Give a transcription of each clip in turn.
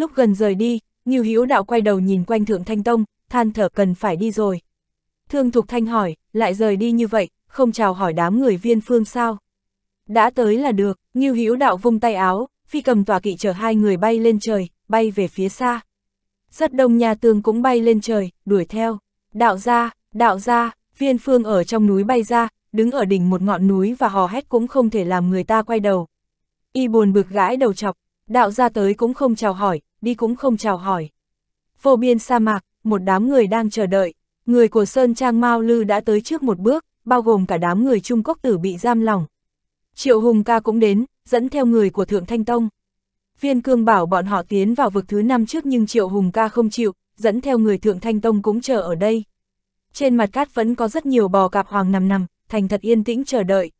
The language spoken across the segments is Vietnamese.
Lúc gần rời đi, Nghiêu Hiếu Đạo quay đầu nhìn quanh Thượng Thanh Tông, than thở cần phải đi rồi. Thương Thục Thanh hỏi, lại rời đi như vậy, không chào hỏi đám người viên phương sao? Đã tới là được, Nghiêu Hiếu Đạo vung tay áo, phi cầm tòa kỵ chở hai người bay lên trời, bay về phía xa. Rất đông nhà tường cũng bay lên trời, đuổi theo. Đạo ra, đạo ra, viên phương ở trong núi bay ra, đứng ở đỉnh một ngọn núi và hò hét cũng không thể làm người ta quay đầu. Y buồn bực gãi đầu chọc, đạo ra tới cũng không chào hỏi, đi cũng không chào hỏi. Vô biên sa mạc, một đám người đang chờ đợi, người của Sơn Trang Mao Lư đã tới trước một bước, bao gồm cả đám người Trung Quốc tử bị giam lòng. Triệu Hùng ca cũng đến, dẫn theo người của Thượng Thanh Tông. Viên Cương bảo bọn họ tiến vào vực thứ năm trước nhưng Triệu Hùng ca không chịu, dẫn theo người Thượng Thanh Tông cũng chờ ở đây. Trên mặt cát vẫn có rất nhiều bò cạp hoàng nằm nằm, thành thật yên tĩnh chờ đợi.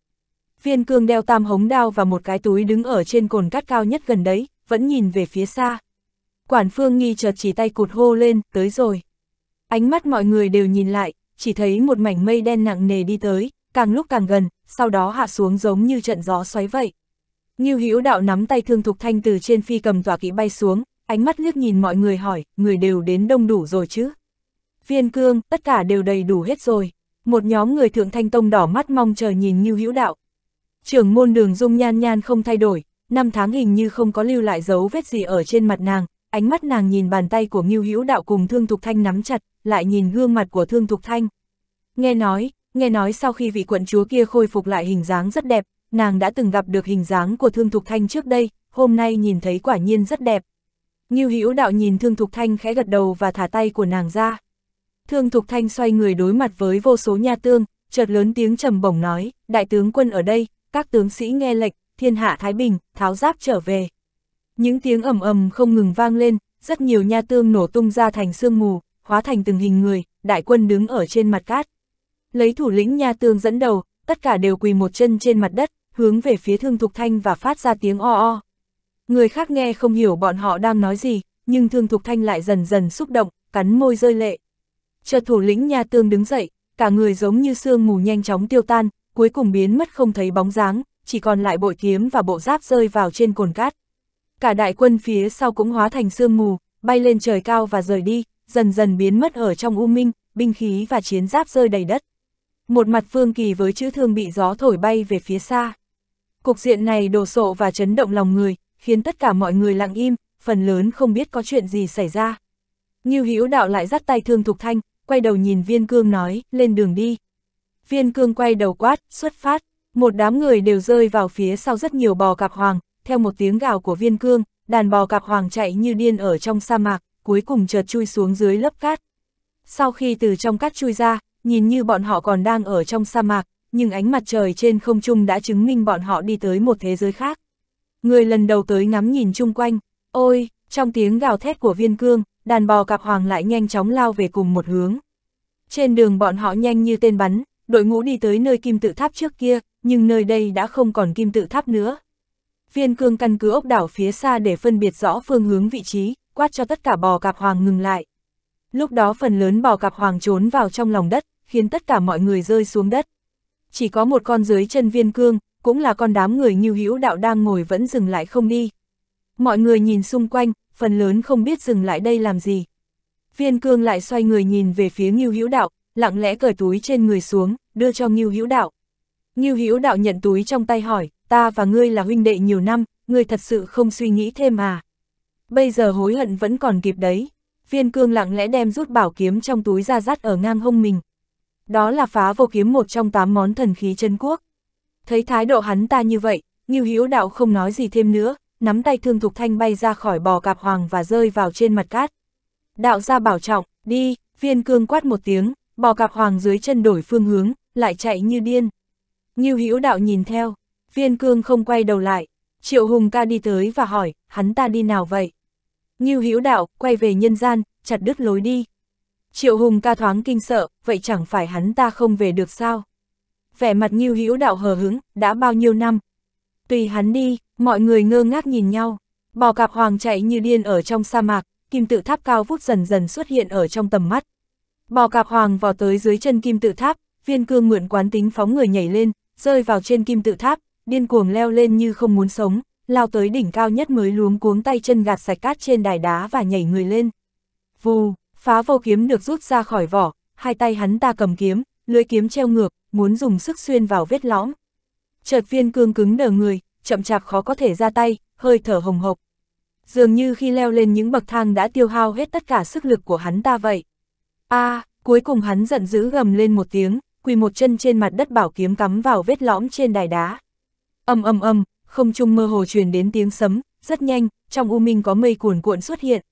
Viên Cương đeo tam hống đao và một cái túi đứng ở trên cồn cát cao nhất gần đấy, vẫn nhìn về phía xa. Quản phương nghi chợt chỉ tay cụt hô lên, tới rồi. Ánh mắt mọi người đều nhìn lại, chỉ thấy một mảnh mây đen nặng nề đi tới, càng lúc càng gần, sau đó hạ xuống giống như trận gió xoáy vậy. Ngưu Hữu Đạo nắm tay Thương Thục Thanh từ trên phi cầm tỏa kỹ bay xuống, ánh mắt liếc nhìn mọi người hỏi, người đều đến đông đủ rồi chứ? Viên Cương, tất cả đều đầy đủ hết rồi. Một nhóm người thượng thanh tông đỏ mắt mong chờ nhìn Ngưu Hữu Đạo. Trưởng môn Đường Dung nhan nhan không thay đổi, năm tháng hình như không có lưu lại dấu vết gì ở trên mặt nàng, ánh mắt nàng nhìn bàn tay của Ngưu Hữu Đạo cùng Thương Thục Thanh nắm chặt, lại nhìn gương mặt của Thương Thục Thanh. Nghe nói, nghe nói sau khi vị quận chúa kia khôi phục lại hình dáng rất đẹp, nàng đã từng gặp được hình dáng của Thương Thục Thanh trước đây, hôm nay nhìn thấy quả nhiên rất đẹp. Ngưu Hữu Đạo nhìn Thương Thục Thanh khẽ gật đầu và thả tay của nàng ra. Thương Thục Thanh xoay người đối mặt với vô số nha tương, chợt lớn tiếng trầm bổng nói, đại tướng quân ở đây, các tướng sĩ nghe lệnh, thiên hạ Thái Bình, tháo giáp trở về. Những tiếng ầm ầm không ngừng vang lên, rất nhiều nha tương nổ tung ra thành sương mù, hóa thành từng hình người, đại quân đứng ở trên mặt cát. Lấy thủ lĩnh nha tương dẫn đầu, tất cả đều quỳ một chân trên mặt đất, hướng về phía Thương Thục Thanh và phát ra tiếng o o. Người khác nghe không hiểu bọn họ đang nói gì, nhưng Thương Thục Thanh lại dần dần xúc động, cắn môi rơi lệ. Chợt thủ lĩnh nha tương đứng dậy, cả người giống như sương mù nhanh chóng tiêu tan, cuối cùng biến mất không thấy bóng dáng, chỉ còn lại bội kiếm và bộ giáp rơi vào trên cồn cát cả đại quân phía sau cũng hóa thành sương mù, bay lên trời cao và rời đi, dần dần biến mất ở trong u minh, binh khí và chiến giáp rơi đầy đất. Một mặt Phương Kỳ với chữ thương bị gió thổi bay về phía xa. Cục diện này đồ sộ và chấn động lòng người, khiến tất cả mọi người lặng im, phần lớn không biết có chuyện gì xảy ra. Như Hữu đạo lại dắt tay thương Thục Thanh, quay đầu nhìn Viên Cương nói, lên đường đi. Viên Cương quay đầu quát, xuất phát, một đám người đều rơi vào phía sau rất nhiều bò cạp hoàng, theo một tiếng gào của viên cương, đàn bò cạp hoàng chạy như điên ở trong sa mạc, cuối cùng chợt chui xuống dưới lớp cát. Sau khi từ trong cát chui ra, nhìn như bọn họ còn đang ở trong sa mạc, nhưng ánh mặt trời trên không trung đã chứng minh bọn họ đi tới một thế giới khác. Người lần đầu tới ngắm nhìn chung quanh, ôi, trong tiếng gào thét của viên cương, đàn bò cạp hoàng lại nhanh chóng lao về cùng một hướng. Trên đường bọn họ nhanh như tên bắn, đội ngũ đi tới nơi kim tự tháp trước kia, nhưng nơi đây đã không còn kim tự tháp nữa, viên cương căn cứ ốc đảo phía xa để phân biệt rõ phương hướng vị trí, quát cho tất cả bò cạp hoàng ngừng lại. Lúc đó phần lớn bò cạp hoàng trốn vào trong lòng đất, khiến tất cả mọi người rơi xuống đất. Chỉ có một con dưới chân viên cương, cũng là con đám người như hữu đạo đang ngồi vẫn dừng lại không đi. Mọi người nhìn xung quanh, phần lớn không biết dừng lại đây làm gì. Viên cương lại xoay người nhìn về phía Ngưu Hữu Đạo, lặng lẽ cởi túi trên người xuống, đưa cho Ngưu Hữu Đạo. Ngưu Hữu Đạo nhận túi trong tay hỏi, ta và ngươi là huynh đệ nhiều năm, ngươi thật sự không suy nghĩ thêm à. Bây giờ hối hận vẫn còn kịp đấy. Viên cương lặng lẽ đem rút bảo kiếm trong túi ra rát ở ngang hông mình. Đó là phá vô kiếm một trong tám món thần khí chân quốc. Thấy thái độ hắn ta như vậy, Ngưu Hữu Đạo không nói gì thêm nữa, nắm tay Thương Thục Thanh bay ra khỏi bò cạp hoàng và rơi vào trên mặt cát. Đạo ra bảo trọng, đi, viên cương quát một tiếng, bò cạp hoàng dưới chân đổi phương hướng, lại chạy như điên. Ngưu Hữu Đạo nhìn theo, Viên cương không quay đầu lại, Triệu Hùng ca đi tới và hỏi, hắn ta đi nào vậy? Ngưu Hữu đạo, quay về nhân gian, chặt đứt lối đi. Triệu Hùng ca thoáng kinh sợ, vậy chẳng phải hắn ta không về được sao? Vẻ mặt Ngưu Hữu đạo hờ hứng, đã bao nhiêu năm? Tùy hắn đi, mọi người ngơ ngác nhìn nhau. Bò cạp hoàng chạy như điên ở trong sa mạc, kim tự tháp cao vút dần dần xuất hiện ở trong tầm mắt. Bò cạp hoàng vào tới dưới chân kim tự tháp, viên cương mượn quán tính phóng người nhảy lên, rơi vào trên kim tự tháp, điên cuồng leo lên như không muốn sống, lao tới đỉnh cao nhất mới luống cuống tay chân gạt sạch cát trên đài đá và nhảy người lên. Vù, phá vô kiếm được rút ra khỏi vỏ, hai tay hắn ta cầm kiếm, lưỡi kiếm treo ngược, muốn dùng sức xuyên vào vết lõm. Chợt viên cương cứng đờ người, chậm chạp khó có thể ra tay, hơi thở hồng hộc. Dường như khi leo lên những bậc thang đã tiêu hao hết tất cả sức lực của hắn ta vậy. a à, cuối cùng hắn giận dữ gầm lên một tiếng, quỳ một chân trên mặt đất bảo kiếm cắm vào vết lõm trên đài đá. Âm âm âm, không trung mơ hồ truyền đến tiếng sấm, rất nhanh, trong u minh có mây cuồn cuộn xuất hiện.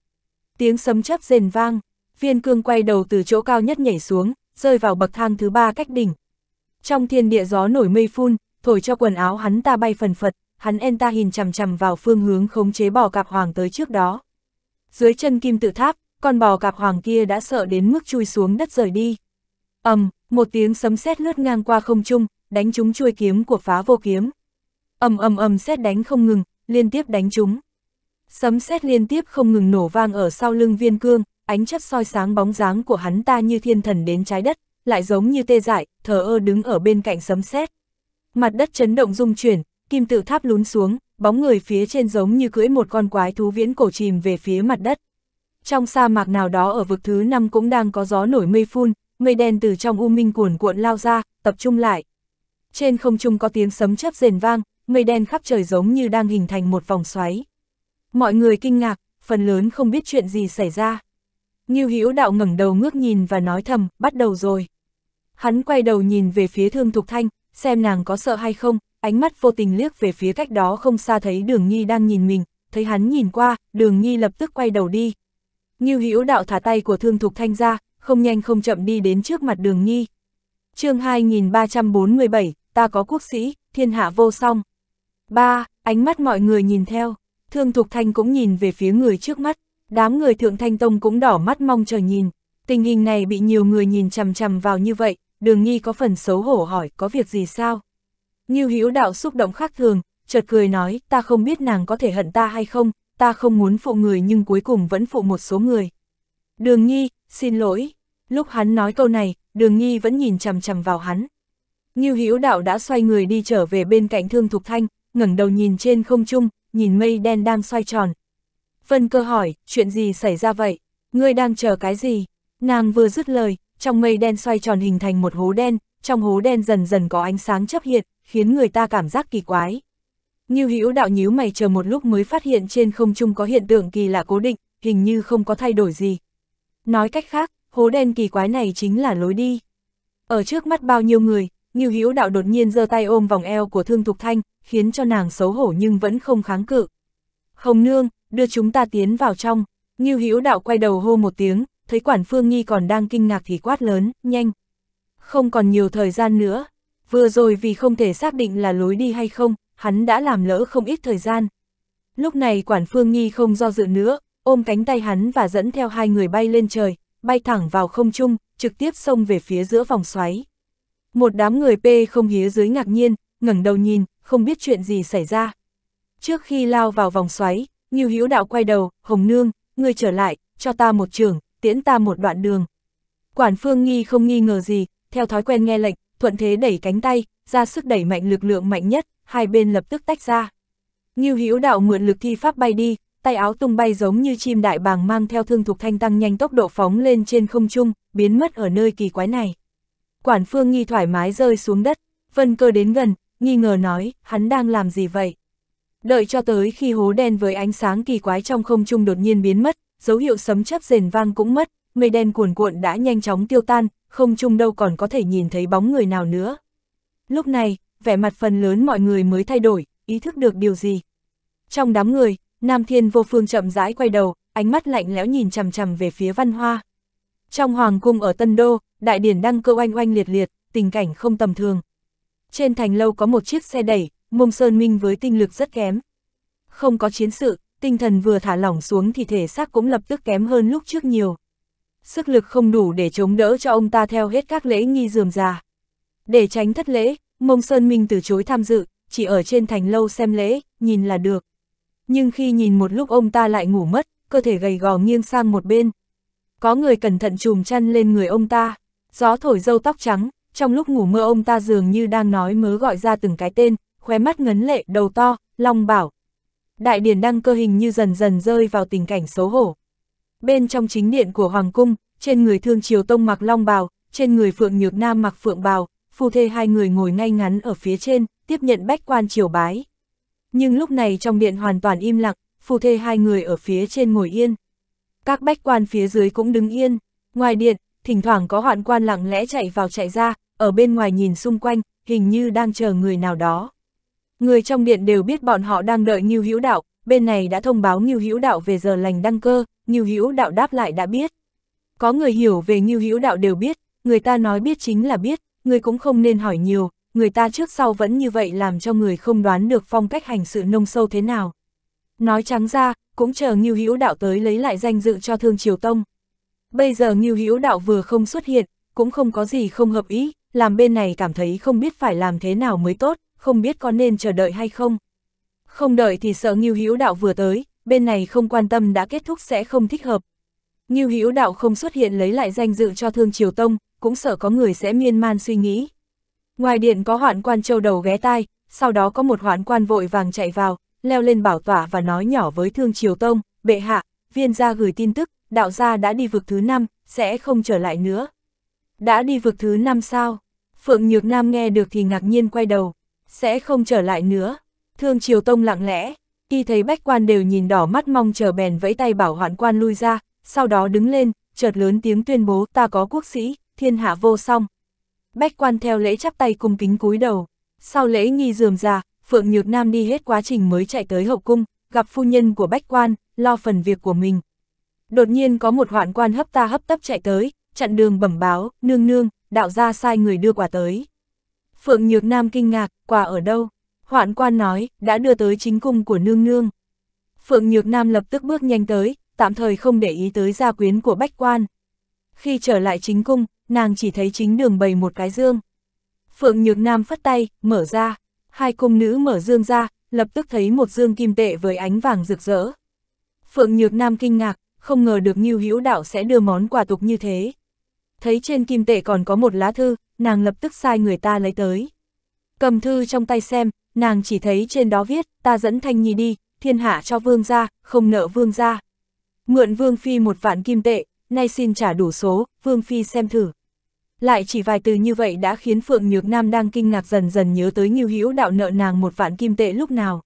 Tiếng sấm chớp rền vang, viên cương quay đầu từ chỗ cao nhất nhảy xuống, rơi vào bậc thang thứ ba cách đỉnh. Trong thiên địa gió nổi mây phun, thổi cho quần áo hắn ta bay phần phật, hắn en ta nhìn chằm chằm vào phương hướng khống chế bò cạp hoàng tới trước đó. Dưới chân kim tự tháp, con bò cạp hoàng kia đã sợ đến mức chui xuống đất rời đi. ầm, một tiếng sấm sét lướt ngang qua không trung, đánh trúng chuôi kiếm của phá vô kiếm ầm ầm ầm xét đánh không ngừng, liên tiếp đánh chúng. Sấm sét liên tiếp không ngừng nổ vang ở sau lưng viên cương, ánh chấp soi sáng bóng dáng của hắn ta như thiên thần đến trái đất, lại giống như tê dại, thờ ơ đứng ở bên cạnh sấm sét. Mặt đất chấn động rung chuyển, kim tự tháp lún xuống, bóng người phía trên giống như cưỡi một con quái thú viễn cổ chìm về phía mặt đất. Trong sa mạc nào đó ở vực thứ năm cũng đang có gió nổi mây phun, mây đen từ trong u minh cuồn cuộn lao ra, tập trung lại. Trên không trung có tiếng sấm chớp rền vang, mây đen khắp trời giống như đang hình thành một vòng xoáy. Mọi người kinh ngạc, phần lớn không biết chuyện gì xảy ra. Ngưu Hữu Đạo ngẩng đầu ngước nhìn và nói thầm, bắt đầu rồi. Hắn quay đầu nhìn về phía Thương Thục Thanh, xem nàng có sợ hay không, ánh mắt vô tình liếc về phía cách đó không xa thấy Đường Nhi đang nhìn mình, thấy hắn nhìn qua, Đường Nhi lập tức quay đầu đi. Ngưu Hữu Đạo thả tay của Thương Thục Thanh ra, không nhanh không chậm đi đến trước mặt Đường Nhi. Chương 2347, ta có quốc sĩ, thiên hạ vô song. Ba, ánh mắt mọi người nhìn theo, Thương Thục Thanh cũng nhìn về phía người trước mắt, đám người Thượng Thanh Tông cũng đỏ mắt mong chờ nhìn, tình hình này bị nhiều người nhìn chằm chằm vào như vậy, đường nghi có phần xấu hổ hỏi có việc gì sao. Như Hữu đạo xúc động khác thường, chợt cười nói ta không biết nàng có thể hận ta hay không, ta không muốn phụ người nhưng cuối cùng vẫn phụ một số người. Đường nghi, xin lỗi, lúc hắn nói câu này, đường nghi vẫn nhìn chằm chằm vào hắn. Như Hữu đạo đã xoay người đi trở về bên cạnh Thương Thục Thanh, ngẩng đầu nhìn trên không trung, nhìn mây đen đang xoay tròn. Vân cơ hỏi, chuyện gì xảy ra vậy? Ngươi đang chờ cái gì? Nàng vừa dứt lời, trong mây đen xoay tròn hình thành một hố đen, trong hố đen dần dần có ánh sáng chấp hiện, khiến người ta cảm giác kỳ quái. Như hữu đạo nhíu mày chờ một lúc mới phát hiện trên không trung có hiện tượng kỳ lạ cố định, hình như không có thay đổi gì. Nói cách khác, hố đen kỳ quái này chính là lối đi. Ở trước mắt bao nhiêu người, Ngưu Hữu Đạo đột nhiên giơ tay ôm vòng eo của Thương Thục Thanh, khiến cho nàng xấu hổ nhưng vẫn không kháng cự. Không nương, đưa chúng ta tiến vào trong." Ngưu Hữu Đạo quay đầu hô một tiếng, thấy Quản Phương Nghi còn đang kinh ngạc thì quát lớn, "Nhanh." Không còn nhiều thời gian nữa. Vừa rồi vì không thể xác định là lối đi hay không, hắn đã làm lỡ không ít thời gian. Lúc này Quản Phương Nghi không do dự nữa, ôm cánh tay hắn và dẫn theo hai người bay lên trời, bay thẳng vào không trung, trực tiếp xông về phía giữa vòng xoáy. Một đám người P không hía dưới ngạc nhiên, ngẩng đầu nhìn, không biết chuyện gì xảy ra. Trước khi lao vào vòng xoáy, Ngưu Hữu Đạo quay đầu, Hồng Nương, ngươi trở lại, cho ta một trường, tiễn ta một đoạn đường. Quản Phương Nghi không nghi ngờ gì, theo thói quen nghe lệnh, thuận thế đẩy cánh tay, ra sức đẩy mạnh lực lượng mạnh nhất, hai bên lập tức tách ra. Ngưu Hữu Đạo mượn lực thi pháp bay đi, tay áo tung bay giống như chim đại bàng mang theo thương thuộc thanh tăng nhanh tốc độ phóng lên trên không trung, biến mất ở nơi kỳ quái này. Quản Phương Nghi thoải mái rơi xuống đất, Vân Cơ đến gần, nghi ngờ nói, hắn đang làm gì vậy? Đợi cho tới khi hố đen với ánh sáng kỳ quái trong không trung đột nhiên biến mất, dấu hiệu sấm chớp rền vang cũng mất, mây đen cuồn cuộn đã nhanh chóng tiêu tan, không trung đâu còn có thể nhìn thấy bóng người nào nữa. Lúc này, vẻ mặt phần lớn mọi người mới thay đổi, ý thức được điều gì. Trong đám người, Nam Thiên Vô Phương chậm rãi quay đầu, ánh mắt lạnh lẽo nhìn chằm chằm về phía Văn Hoa. Trong hoàng cung ở Tân Đô, đại điển đang cơ oanh oanh liệt liệt, tình cảnh không tầm thường. Trên thành lâu có một chiếc xe đẩy, mông sơn minh với tinh lực rất kém. Không có chiến sự, tinh thần vừa thả lỏng xuống thì thể xác cũng lập tức kém hơn lúc trước nhiều. Sức lực không đủ để chống đỡ cho ông ta theo hết các lễ nghi dườm già. Để tránh thất lễ, mông sơn minh từ chối tham dự, chỉ ở trên thành lâu xem lễ, nhìn là được. Nhưng khi nhìn một lúc ông ta lại ngủ mất, cơ thể gầy gò nghiêng sang một bên, có người cẩn thận chùm chăn lên người ông ta, gió thổi dâu tóc trắng, trong lúc ngủ mơ ông ta dường như đang nói mớ gọi ra từng cái tên, khóe mắt ngấn lệ, đầu to, long bảo. Đại điển đăng cơ hình như dần dần rơi vào tình cảnh xấu hổ. Bên trong chính điện của Hoàng Cung, trên người thương triều tông mặc long bào, trên người phượng nhược nam mặc phượng bào, phu thê hai người ngồi ngay ngắn ở phía trên, tiếp nhận bách quan triều bái. Nhưng lúc này trong điện hoàn toàn im lặng, phu thê hai người ở phía trên ngồi yên. Các bách quan phía dưới cũng đứng yên, ngoài điện, thỉnh thoảng có hoạn quan lặng lẽ chạy vào chạy ra, ở bên ngoài nhìn xung quanh, hình như đang chờ người nào đó. Người trong điện đều biết bọn họ đang đợi Ngưu Hữu Đạo, bên này đã thông báo Ngưu Hữu Đạo về giờ lành đăng cơ, Ngưu Hữu Đạo đáp lại đã biết. Có người hiểu về Ngưu Hữu Đạo đều biết, người ta nói biết chính là biết, người cũng không nên hỏi nhiều, người ta trước sau vẫn như vậy làm cho người không đoán được phong cách hành sự nông sâu thế nào. Nói trắng ra, cũng chờ Ngưu Hữu Đạo tới lấy lại danh dự cho Thương Triều Tông. Bây giờ Ngưu Hữu Đạo vừa không xuất hiện, cũng không có gì không hợp ý, làm bên này cảm thấy không biết phải làm thế nào mới tốt, không biết có nên chờ đợi hay không. Không đợi thì sợ Ngưu Hữu Đạo vừa tới, bên này không quan tâm đã kết thúc sẽ không thích hợp. Ngưu Hữu Đạo không xuất hiện lấy lại danh dự cho Thương Triều Tông, cũng sợ có người sẽ miên man suy nghĩ. Ngoài điện có hoạn quan châu đầu ghé tai, sau đó có một hoạn quan vội vàng chạy vào, leo lên bảo tỏa và nói nhỏ với Thương Triều Tông, bệ hạ, viên gia gửi tin tức, đạo gia đã đi vực thứ năm, sẽ không trở lại nữa. Đã đi vực thứ năm sao? Phượng Nhược Nam nghe được thì ngạc nhiên quay đầu, sẽ không trở lại nữa. Thương Triều Tông lặng lẽ, khi thấy bách quan đều nhìn đỏ mắt mong chờ bèn vẫy tay bảo hoạn quan lui ra, sau đó đứng lên, chợt lớn tiếng tuyên bố ta có quốc sĩ, thiên hạ vô song. Bách quan theo lễ chắp tay cùng kính cúi đầu, sau lễ nghi dườm ra Phượng Nhược Nam đi hết quá trình mới chạy tới hậu cung, gặp phu nhân của bách quan, lo phần việc của mình. Đột nhiên có một hoạn quan hấp ta hấp tấp chạy tới, chặn đường bẩm báo, nương nương, đạo gia sai người đưa quà tới. Phượng Nhược Nam kinh ngạc, quà ở đâu? Hoạn quan nói, đã đưa tới chính cung của nương nương. Phượng Nhược Nam lập tức bước nhanh tới, tạm thời không để ý tới gia quyến của bách quan. Khi trở lại chính cung, nàng chỉ thấy chính đường bày một cái dương. Phượng Nhược Nam phất tay, mở ra, hai cung nữ mở dương ra, lập tức thấy một dương kim tệ với ánh vàng rực rỡ. Phượng Nhược Nam kinh ngạc, không ngờ được Ngưu Hữu Đạo sẽ đưa món quà tục như thế. Thấy trên kim tệ còn có một lá thư, nàng lập tức sai người ta lấy tới. Cầm thư trong tay xem, nàng chỉ thấy trên đó viết, ta dẫn Thanh Nhi đi, thiên hạ cho vương gia, không nợ vương gia. Mượn vương phi một vạn kim tệ, nay xin trả đủ số, vương phi xem thử. Lại chỉ vài từ như vậy đã khiến Phượng Nhược Nam đang kinh ngạc dần dần nhớ tới Ngưu Hữu đạo nợ nàng một vạn kim tệ lúc nào.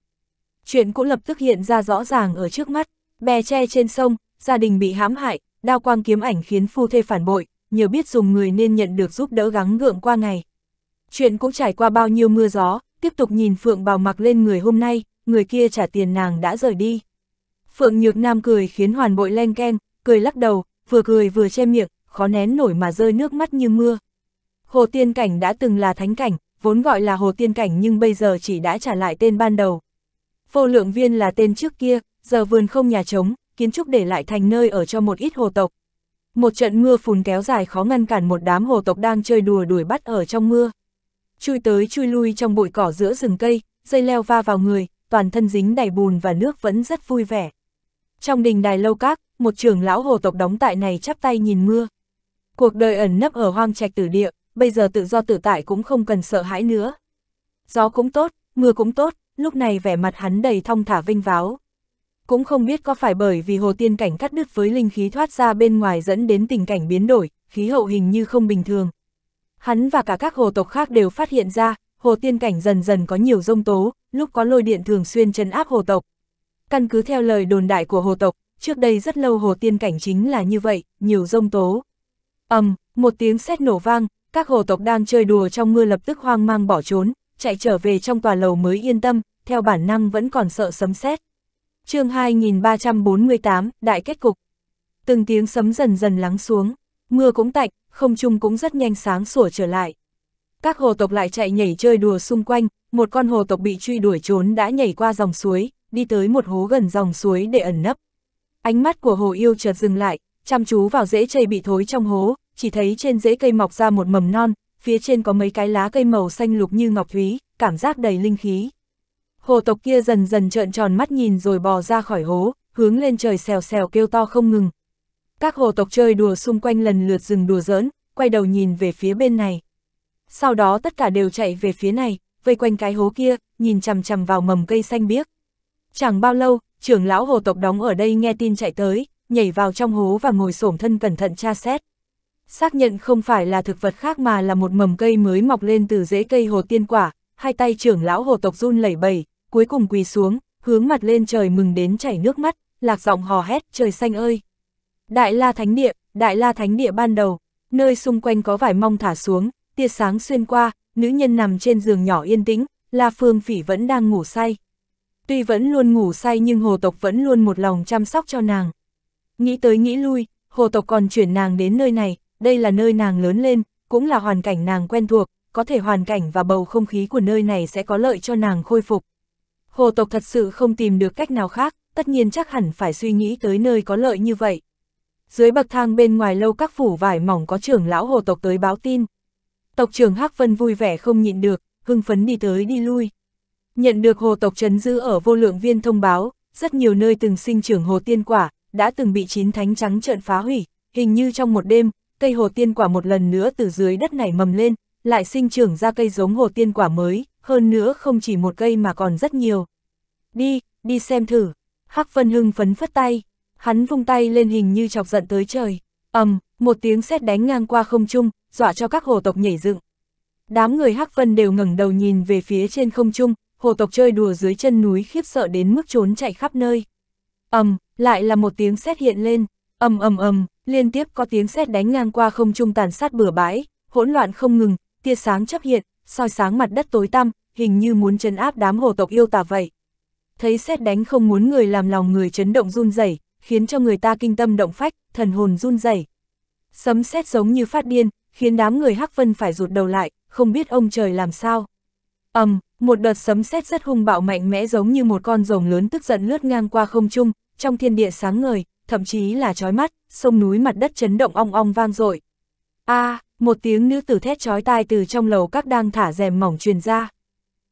Chuyện cũng lập tức hiện ra rõ ràng ở trước mắt, bè tre trên sông, gia đình bị hãm hại, đao quang kiếm ảnh khiến phu thê phản bội, nhờ biết dùng người nên nhận được giúp đỡ gắng gượng qua ngày. Chuyện cũng trải qua bao nhiêu mưa gió, tiếp tục nhìn Phượng bào mặc lên người hôm nay, người kia trả tiền nàng đã rời đi. Phượng Nhược Nam cười khiến hoàn bội len ken, cười lắc đầu, vừa cười vừa che miệng, khó nén nổi mà rơi nước mắt như mưa. Hồ tiên cảnh đã từng là thánh cảnh, vốn gọi là hồ tiên cảnh nhưng bây giờ chỉ đã trả lại tên ban đầu. Vô lượng viên là tên trước kia, giờ vườn không nhà trống, kiến trúc để lại thành nơi ở cho một ít hồ tộc. Một trận mưa phùn kéo dài khó ngăn cản một đám hồ tộc đang chơi đùa đuổi bắt ở trong mưa. Chui tới chui lui trong bụi cỏ giữa rừng cây, dây leo va vào người, toàn thân dính đầy bùn và nước vẫn rất vui vẻ. Trong đình đài lâu các, một trưởng lão hồ tộc đóng tại này chắp tay nhìn mưa. Cuộc đời ẩn nấp ở hoang trạch tử địa, bây giờ tự do tự tại cũng không cần sợ hãi nữa. Gió cũng tốt, mưa cũng tốt, lúc này vẻ mặt hắn đầy thong thả vinh váo. Cũng không biết có phải bởi vì hồ tiên cảnh cắt đứt với linh khí thoát ra bên ngoài dẫn đến tình cảnh biến đổi, khí hậu hình như không bình thường. Hắn và cả các hồ tộc khác đều phát hiện ra, hồ tiên cảnh dần dần có nhiều rông tố, lúc có lôi điện thường xuyên chấn áp hồ tộc. Căn cứ theo lời đồn đại của hồ tộc, trước đây rất lâu hồ tiên cảnh chính là như vậy, nhiều rông tố ầm, um, một tiếng sét nổ vang, các hồ tộc đang chơi đùa trong mưa lập tức hoang mang bỏ trốn, chạy trở về trong tòa lầu mới yên tâm, theo bản năng vẫn còn sợ sấm sét. Chương 2348, đại kết cục. Từng tiếng sấm dần dần lắng xuống, mưa cũng tạnh, không trung cũng rất nhanh sáng sủa trở lại. Các hồ tộc lại chạy nhảy chơi đùa xung quanh, một con hồ tộc bị truy đuổi trốn đã nhảy qua dòng suối, đi tới một hố gần dòng suối để ẩn nấp. Ánh mắt của hồ yêu chợt dừng lại, chăm chú vào rễ cây bị thối trong hố, chỉ thấy trên rễ cây mọc ra một mầm non, phía trên có mấy cái lá cây màu xanh lục như ngọc thúy, cảm giác đầy linh khí. Hồ tộc kia dần dần trợn tròn mắt nhìn rồi bò ra khỏi hố, hướng lên trời xèo xèo kêu to không ngừng. Các hồ tộc chơi đùa xung quanh lần lượt dừng đùa giỡn, quay đầu nhìn về phía bên này. Sau đó tất cả đều chạy về phía này, vây quanh cái hố kia, nhìn chằm chằm vào mầm cây xanh biếc. Chẳng bao lâu, trưởng lão hồ tộc đóng ở đây nghe tin chạy tới, nhảy vào trong hố và ngồi xổm thân cẩn thận tra xét. Xác nhận không phải là thực vật khác mà là một mầm cây mới mọc lên từ rễ cây hồ tiên quả, hai tay trưởng lão hồ tộc run lẩy bẩy, cuối cùng quỳ xuống, hướng mặt lên trời mừng đến chảy nước mắt, lạc giọng hò hét, trời xanh ơi. Đại La Thánh Địa, Đại La Thánh Địa ban đầu, nơi xung quanh có vải mong thả xuống, tia sáng xuyên qua, nữ nhân nằm trên giường nhỏ yên tĩnh, La Phương Phỉ vẫn đang ngủ say. Tuy vẫn luôn ngủ say nhưng hồ tộc vẫn luôn một lòng chăm sóc cho nàng. Nghĩ tới nghĩ lui, hồ tộc còn chuyển nàng đến nơi này, đây là nơi nàng lớn lên, cũng là hoàn cảnh nàng quen thuộc, có thể hoàn cảnh và bầu không khí của nơi này sẽ có lợi cho nàng khôi phục. Hồ tộc thật sự không tìm được cách nào khác, tất nhiên chắc hẳn phải suy nghĩ tới nơi có lợi như vậy. Dưới bậc thang bên ngoài lâu các phủ vải mỏng có trưởng lão hồ tộc tới báo tin. Tộc trưởng Hắc Vân vui vẻ không nhịn được, hưng phấn đi tới đi lui. Nhận được hồ tộc trấn giữ ở vô lượng viên thông báo, rất nhiều nơi từng sinh trưởng hồ tiên quả, đã từng bị chín thánh trắng trợn phá hủy, hình như trong một đêm, cây hồ tiên quả một lần nữa từ dưới đất này mầm lên, lại sinh trưởng ra cây giống hồ tiên quả mới, hơn nữa không chỉ một cây mà còn rất nhiều. Đi, đi xem thử. Hắc Vân Hưng phấn phất tay, hắn vung tay lên hình như chọc giận tới trời. ầm, một tiếng sét đánh ngang qua không trung, dọa cho các hồ tộc nhảy dựng. Đám người Hắc Vân đều ngẩng đầu nhìn về phía trên không trung, hồ tộc chơi đùa dưới chân núi khiếp sợ đến mức trốn chạy khắp nơi. ầm, lại là một tiếng sét hiện lên, ầm ầm ầm, liên tiếp có tiếng sét đánh ngang qua không trung tàn sát bừa bãi, hỗn loạn không ngừng, tia sáng chấp hiện, soi sáng mặt đất tối tăm, hình như muốn chấn áp đám hồ tộc yêu tà vậy. Thấy sét đánh không muốn người làm lòng người chấn động run rẩy, khiến cho người ta kinh tâm động phách, thần hồn run rẩy. Sấm sét giống như phát điên, khiến đám người Hắc Vân phải rụt đầu lại, không biết ông trời làm sao. Ầm, um, một đợt sấm sét rất hung bạo mạnh mẽ giống như một con rồng lớn tức giận lướt ngang qua không trung, trong thiên địa sáng ngời, thậm chí là chói mắt, sông núi mặt đất chấn động ong ong vang dội. A, à, một tiếng nữ tử thét chói tai từ trong lầu các đang thả rèm mỏng truyền ra.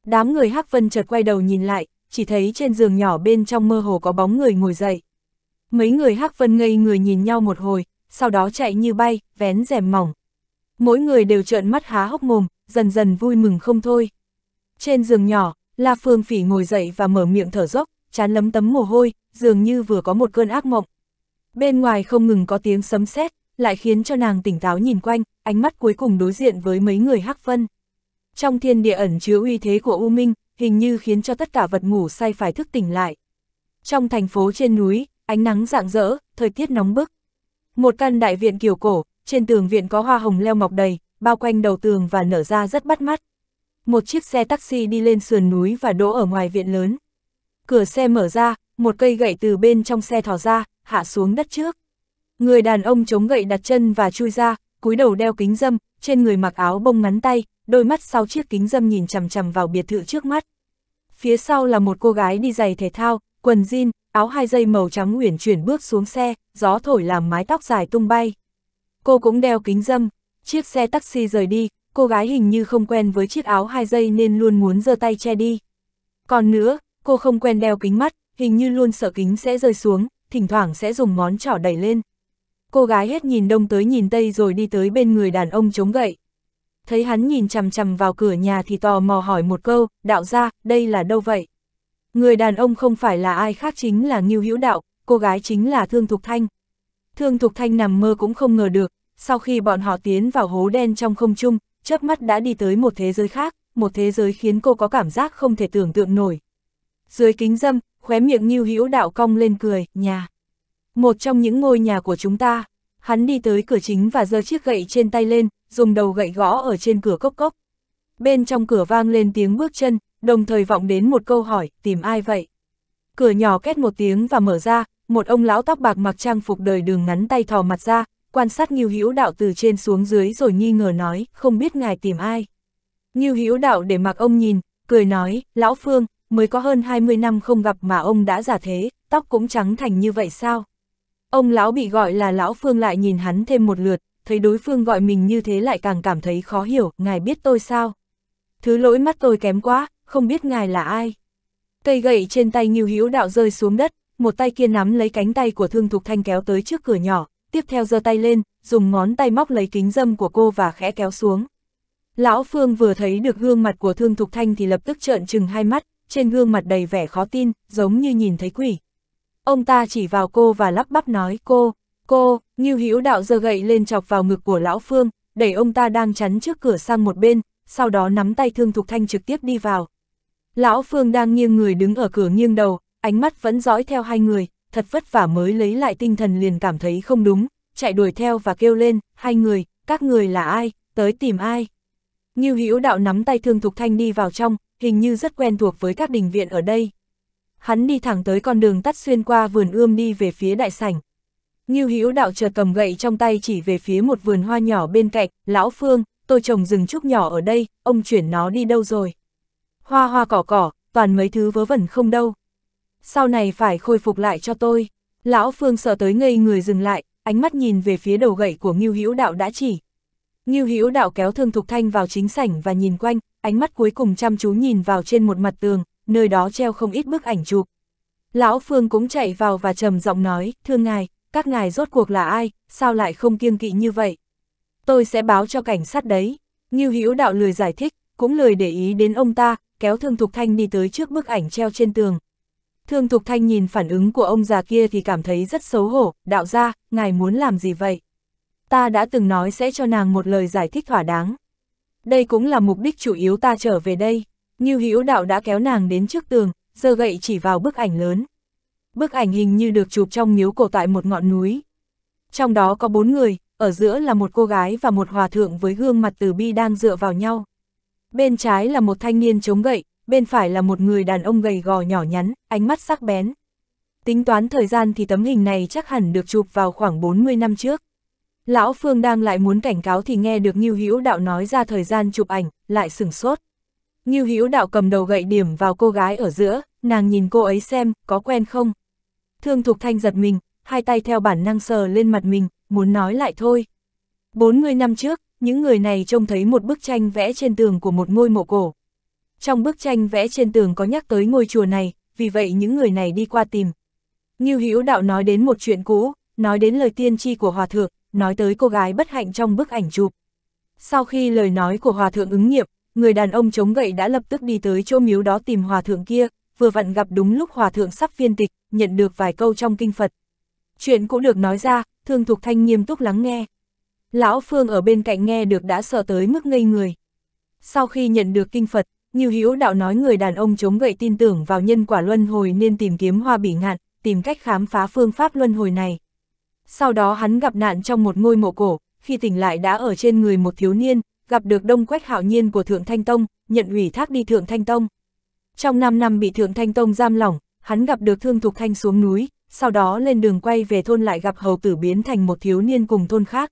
Đám người Hắc Vân chợt quay đầu nhìn lại, chỉ thấy trên giường nhỏ bên trong mơ hồ có bóng người ngồi dậy. Mấy người Hắc Vân ngây người nhìn nhau một hồi, sau đó chạy như bay, vén rèm mỏng. Mỗi người đều trợn mắt há hốc mồm, dần dần vui mừng không thôi. Trên giường nhỏ, La Phương Phỉ ngồi dậy và mở miệng thở dốc, chán lấm tấm mồ hôi, dường như vừa có một cơn ác mộng. Bên ngoài không ngừng có tiếng sấm sét, lại khiến cho nàng tỉnh táo nhìn quanh, ánh mắt cuối cùng đối diện với mấy người hắc vân. Trong thiên địa ẩn chứa uy thế của U Minh, hình như khiến cho tất cả vật ngủ say phải thức tỉnh lại. Trong thành phố trên núi, ánh nắng rạng rỡ, thời tiết nóng bức. Một căn đại viện kiều cổ, trên tường viện có hoa hồng leo mọc đầy, bao quanh đầu tường và nở ra rất bắt mắt. Một chiếc xe taxi đi lên sườn núi và đỗ ở ngoài viện lớn cửa xe mở ra, một cây gậy từ bên trong xe thò ra, hạ xuống đất trước. Người đàn ông chống gậy đặt chân và chui ra, cúi đầu đeo kính dâm, trên người mặc áo bông ngắn tay, đôi mắt sau chiếc kính dâm nhìn chằm chằm vào biệt thự trước mắt. Phía sau là một cô gái đi giày thể thao, quần jean, áo hai dây màu trắng uyển chuyển bước xuống xe, gió thổi làm mái tóc dài tung bay. Cô cũng đeo kính dâm, chiếc xe taxi rời đi, cô gái hình như không quen với chiếc áo hai dây nên luôn muốn giơ tay che đi. Còn nữa, cô không quen đeo kính mắt, hình như luôn sợ kính sẽ rơi xuống, thỉnh thoảng sẽ dùng ngón trỏ đẩy lên. Cô gái hết nhìn đông tới nhìn tây rồi đi tới bên người đàn ông chống gậy. Thấy hắn nhìn chằm chằm vào cửa nhà thì tò mò hỏi một câu, đạo ra, đây là đâu vậy? Người đàn ông không phải là ai khác chính là Ngưu Hữu Đạo, cô gái chính là Thương Thục Thanh. Thương Thục Thanh nằm mơ cũng không ngờ được, sau khi bọn họ tiến vào hố đen trong không trung, chớp mắt đã đi tới một thế giới khác, một thế giới khiến cô có cảm giác không thể tưởng tượng nổi, dưới kính dâm, khóe miệng Ngưu Hữu Đạo cong lên cười, nhà. Một trong những ngôi nhà của chúng ta, hắn đi tới cửa chính và giơ chiếc gậy trên tay lên, dùng đầu gậy gõ ở trên cửa cốc cốc. Bên trong cửa vang lên tiếng bước chân, đồng thời vọng đến một câu hỏi, tìm ai vậy? Cửa nhỏ két một tiếng và mở ra, một ông lão tóc bạc mặc trang phục đời đường ngắn tay thò mặt ra, quan sát Ngưu Hữu Đạo từ trên xuống dưới rồi nghi ngờ nói, không biết ngài tìm ai. Ngưu Hữu Đạo để mặc ông nhìn, cười nói, lão Phương, mới có hơn 20 năm không gặp mà ông đã già thế, tóc cũng trắng thành như vậy sao? Ông lão bị gọi là lão Phương lại nhìn hắn thêm một lượt, thấy đối phương gọi mình như thế lại càng cảm thấy khó hiểu, ngài biết tôi sao? Thứ lỗi mắt tôi kém quá, không biết ngài là ai? Cây gậy trên tay Ngưu Hữu Đạo rơi xuống đất, một tay kia nắm lấy cánh tay của Thương Thục Thanh kéo tới trước cửa nhỏ, tiếp theo giơ tay lên, dùng ngón tay móc lấy kính dâm của cô và khẽ kéo xuống. Lão Phương vừa thấy được gương mặt của Thương Thục Thanh thì lập tức trợn trừng hai mắt, trên gương mặt đầy vẻ khó tin, giống như nhìn thấy quỷ. Ông ta chỉ vào cô và lắp bắp nói cô, cô, như Hữu Đạo giơ gậy lên chọc vào ngực của Lão Phương, đẩy ông ta đang chắn trước cửa sang một bên, sau đó nắm tay Thương Thục Thanh trực tiếp đi vào. Lão Phương đang nghiêng người đứng ở cửa nghiêng đầu, ánh mắt vẫn dõi theo hai người, thật vất vả mới lấy lại tinh thần liền cảm thấy không đúng, chạy đuổi theo và kêu lên, hai người, các người là ai, tới tìm ai. Ngưu Hữu Đạo nắm tay Thương Thục Thanh đi vào trong, hình như rất quen thuộc với các đình viện ở đây. Hắn đi thẳng tới con đường tắt xuyên qua vườn ươm đi về phía đại sảnh. Ngưu Hữu đạo chợt cầm gậy trong tay chỉ về phía một vườn hoa nhỏ bên cạnh, "Lão Phương, tôi trồng rừng trúc nhỏ ở đây, ông chuyển nó đi đâu rồi?" Hoa hoa cỏ cỏ, toàn mấy thứ vớ vẩn không đâu. Sau này phải khôi phục lại cho tôi. Lão Phương sợ tới ngây người dừng lại, ánh mắt nhìn về phía đầu gậy của Ngưu Hữu Đạo đã chỉ. Ngưu Hữu Đạo kéo Thương Thục Thanh vào chính sảnh và nhìn quanh, ánh mắt cuối cùng chăm chú nhìn vào trên một mặt tường, nơi đó treo không ít bức ảnh chụp. Lão Phương cũng chạy vào và trầm giọng nói, "Thương ngài, các ngài rốt cuộc là ai, sao lại không kiêng kỵ như vậy? Tôi sẽ báo cho cảnh sát đấy. Ngưu Hữu Đạo lười giải thích, cũng lười để ý đến ông ta, kéo Thương Thục Thanh đi tới trước bức ảnh treo trên tường. Thương Thục Thanh nhìn phản ứng của ông già kia thì cảm thấy rất xấu hổ, đạo ra, ngài muốn làm gì vậy? Ta đã từng nói sẽ cho nàng một lời giải thích thỏa đáng đây cũng là mục đích chủ yếu ta trở về đây. Như Hữu Đạo đã kéo nàng đến trước tường, giơ gậy chỉ vào bức ảnh lớn. Bức ảnh hình như được chụp trong miếu cổ tại một ngọn núi. Trong đó có bốn người, ở giữa là một cô gái và một hòa thượng với gương mặt từ bi đang dựa vào nhau. Bên trái là một thanh niên chống gậy, bên phải là một người đàn ông gầy gò nhỏ nhắn, ánh mắt sắc bén. Tính toán thời gian thì tấm hình này chắc hẳn được chụp vào khoảng 40 năm trước. Lão Phương đang lại muốn cảnh cáo thì nghe được Ngưu Hữu Đạo nói ra thời gian chụp ảnh, lại sửng sốt. Ngưu Hữu Đạo cầm đầu gậy điểm vào cô gái ở giữa, nàng nhìn cô ấy xem, có quen không? Thương Thục Thanh giật mình, hai tay theo bản năng sờ lên mặt mình, muốn nói lại thôi. 40 năm trước, những người này trông thấy một bức tranh vẽ trên tường của một ngôi mộ cổ. Trong bức tranh vẽ trên tường có nhắc tới ngôi chùa này, vì vậy những người này đi qua tìm. Ngưu Hữu Đạo nói đến một chuyện cũ, nói đến lời tiên tri của Hòa Thượng, nói tới cô gái bất hạnh trong bức ảnh chụp. Sau khi lời nói của hòa thượng ứng nghiệm, người đàn ông chống gậy đã lập tức đi tới chỗ miếu đó tìm hòa thượng kia, vừa vặn gặp đúng lúc hòa thượng sắp phiên tịch, nhận được vài câu trong kinh Phật. Chuyện cũng được nói ra, Thương Thục Thanh nghiêm túc lắng nghe. Lão Phương ở bên cạnh nghe được đã sợ tới mức ngây người. Sau khi nhận được kinh Phật, Nhiêu Hữu Đạo nói người đàn ông chống gậy tin tưởng vào nhân quả luân hồi nên tìm kiếm hoa bỉ ngạn, tìm cách khám phá phương pháp luân hồi này. Sau đó hắn gặp nạn trong một ngôi mộ cổ, khi tỉnh lại đã ở trên người một thiếu niên, gặp được đông quách hạo nhiên của Thượng Thanh Tông, nhận ủy thác đi Thượng Thanh Tông. Trong 5 năm bị Thượng Thanh Tông giam lỏng, hắn gặp được Thương Thục Thanh xuống núi, sau đó lên đường quay về thôn lại gặp hầu tử biến thành một thiếu niên cùng thôn khác.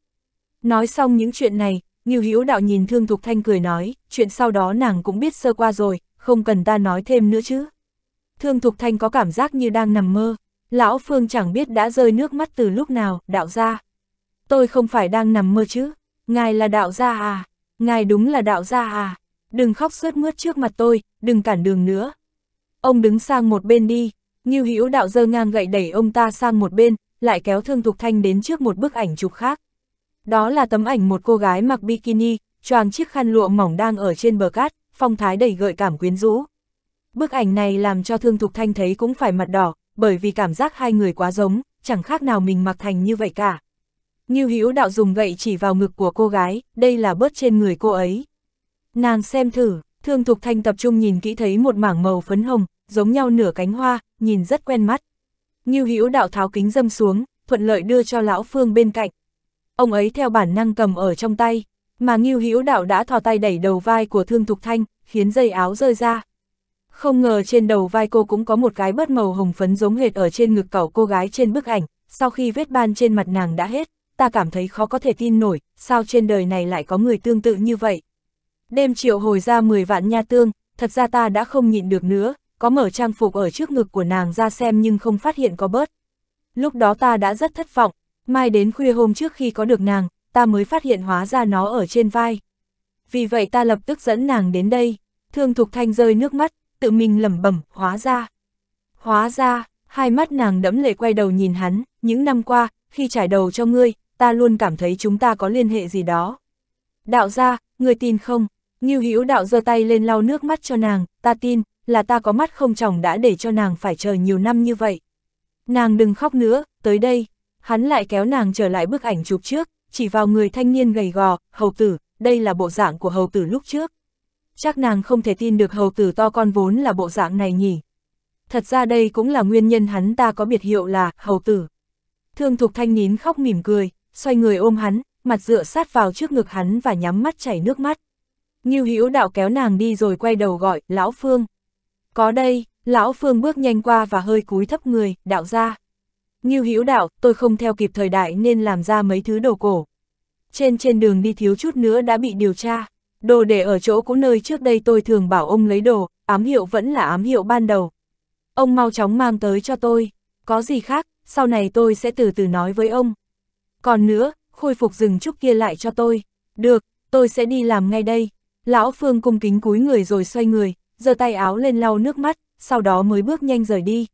Nói xong những chuyện này, Ngưu Hữu Đạo nhìn Thương Thục Thanh cười nói, chuyện sau đó nàng cũng biết sơ qua rồi, không cần ta nói thêm nữa chứ. Thương Thục Thanh có cảm giác như đang nằm mơ. Lão Phương chẳng biết đã rơi nước mắt từ lúc nào, đạo gia. Tôi không phải đang nằm mơ chứ, ngài là đạo gia à, ngài đúng là đạo gia à, đừng khóc sướt mướt trước mặt tôi, đừng cản đường nữa. Ông đứng sang một bên đi, Ngưu Hữu đạo dơ ngang gậy đẩy ông ta sang một bên, lại kéo Thương Thục Thanh đến trước một bức ảnh chụp khác. Đó là tấm ảnh một cô gái mặc bikini, choàng chiếc khăn lụa mỏng đang ở trên bờ cát, phong thái đầy gợi cảm quyến rũ. Bức ảnh này làm cho Thương Thục Thanh thấy cũng phải mặt đỏ, bởi vì cảm giác hai người quá giống, chẳng khác nào mình mặc thành như vậy cả. Ngưu Hữu đạo dùng gậy chỉ vào ngực của cô gái, đây là bớt trên người cô ấy. Nàng xem thử, Thương Thục Thanh tập trung nhìn kỹ thấy một mảng màu phấn hồng, giống nhau nửa cánh hoa, nhìn rất quen mắt. Ngưu Hữu đạo tháo kính dâm xuống, thuận lợi đưa cho lão Phương bên cạnh. Ông ấy theo bản năng cầm ở trong tay, mà Ngưu Hữu đạo đã thò tay đẩy đầu vai của Thương Thục Thanh, khiến dây áo rơi ra. Không ngờ trên đầu vai cô cũng có một cái bớt màu hồng phấn giống hệt ở trên ngực cậu cô gái trên bức ảnh, sau khi vết ban trên mặt nàng đã hết, ta cảm thấy khó có thể tin nổi, sao trên đời này lại có người tương tự như vậy. Đêm triệu hồi ra 10 vạn nha tương, thật ra ta đã không nhịn được nữa, có mở trang phục ở trước ngực của nàng ra xem nhưng không phát hiện có bớt. Lúc đó ta đã rất thất vọng, mai đến khuya hôm trước khi có được nàng, ta mới phát hiện hóa ra nó ở trên vai. Vì vậy ta lập tức dẫn nàng đến đây, thương thục thanh rơi nước mắt, tự mình lẩm bẩm, hóa ra. Hóa ra, hai mắt nàng đẫm lệ quay đầu nhìn hắn, những năm qua, khi trải đầu cho ngươi, ta luôn cảm thấy chúng ta có liên hệ gì đó. Đạo ra, ngươi tin không? Ngưu Hữu đạo giơ tay lên lau nước mắt cho nàng, ta tin, là ta có mắt không chồng đã để cho nàng phải chờ nhiều năm như vậy. Nàng đừng khóc nữa, tới đây. Hắn lại kéo nàng trở lại bức ảnh chụp trước, chỉ vào người thanh niên gầy gò, hầu tử, đây là bộ dạng của hầu tử lúc trước chắc nàng không thể tin được hầu tử to con vốn là bộ dạng này nhỉ. Thật ra đây cũng là nguyên nhân hắn ta có biệt hiệu là hầu tử. Thương Thục Thanh nín khóc mỉm cười, xoay người ôm hắn, mặt dựa sát vào trước ngực hắn và nhắm mắt chảy nước mắt. như Hữu Đạo kéo nàng đi rồi quay đầu gọi, "Lão Phương." "Có đây." Lão Phương bước nhanh qua và hơi cúi thấp người, "Đạo ra như Hữu Đạo, tôi không theo kịp thời đại nên làm ra mấy thứ đồ cổ. Trên trên đường đi thiếu chút nữa đã bị điều tra. Đồ để ở chỗ cũ nơi trước đây tôi thường bảo ông lấy đồ, ám hiệu vẫn là ám hiệu ban đầu. Ông mau chóng mang tới cho tôi, có gì khác, sau này tôi sẽ từ từ nói với ông. Còn nữa, khôi phục rừng trúc kia lại cho tôi. Được, tôi sẽ đi làm ngay đây. Lão Phương cung kính cúi người rồi xoay người, giơ tay áo lên lau nước mắt, sau đó mới bước nhanh rời đi.